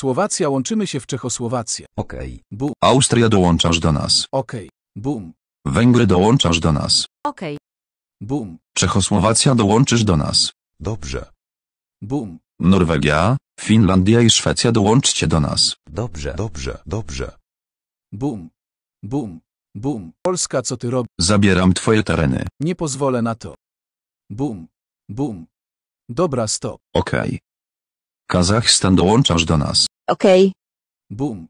Słowacja łączymy się w Czechosłowację. Okej. Bum. Austria dołączasz do nas. Okej. Bum. Węgry dołączasz do nas. Okej. Bum. Czechosłowacja dołączysz do nas. Dobrze. Bum. Norwegia, Finlandia i Szwecja dołączcie do nas. Dobrze. Dobrze. Dobrze. Bum. Bum. Bum. Polska co ty robisz? Zabieram twoje tereny. Nie pozwolę na to. Bum. Bum. Dobra stop. Okej. Kazachstan dołączasz do nas. Okay. Boom.